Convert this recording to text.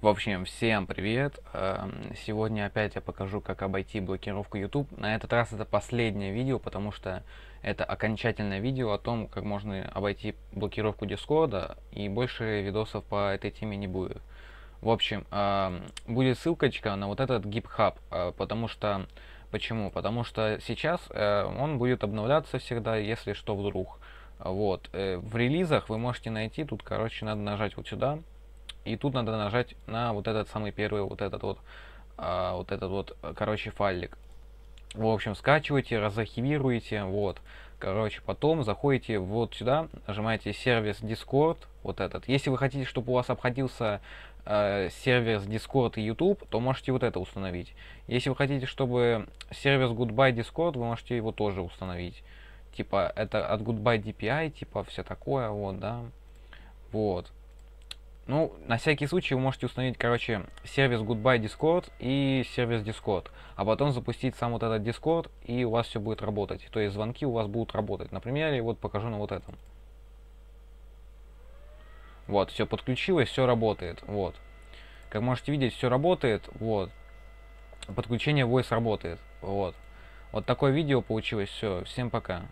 В общем, всем привет! Эм, сегодня опять я покажу, как обойти блокировку YouTube. На этот раз это последнее видео, потому что это окончательное видео о том, как можно обойти блокировку Discord, и больше видосов по этой теме не будет. В общем, эм, будет ссылочка на вот этот GitHub, э, потому что... Почему? Потому что сейчас э, он будет обновляться всегда, если что вдруг. Вот. Э, в релизах вы можете найти, тут, короче, надо нажать вот сюда, и тут надо нажать на вот этот самый первый, вот этот вот, а, вот этот вот, э, короче, файлик. В общем, скачивайте, разархивируете, вот. Короче, потом заходите вот сюда, нажимаете сервис Discord, вот этот. Если вы хотите, чтобы у вас обходился э, сервис Discord и YouTube, то можете вот это установить. Если вы хотите, чтобы сервис Goodbye Discord, вы можете его тоже установить. Типа, это от Goodbye DPI, типа, все такое, вот, да. Вот. Ну, на всякий случай вы можете установить, короче, сервис Goodbye Discord и сервис Discord, а потом запустить сам вот этот Discord, и у вас все будет работать. То есть звонки у вас будут работать. На примере вот покажу на вот этом. Вот, все подключилось, все работает, вот. Как можете видеть, все работает, вот. Подключение Voice работает, вот. Вот такое видео получилось, все, всем пока.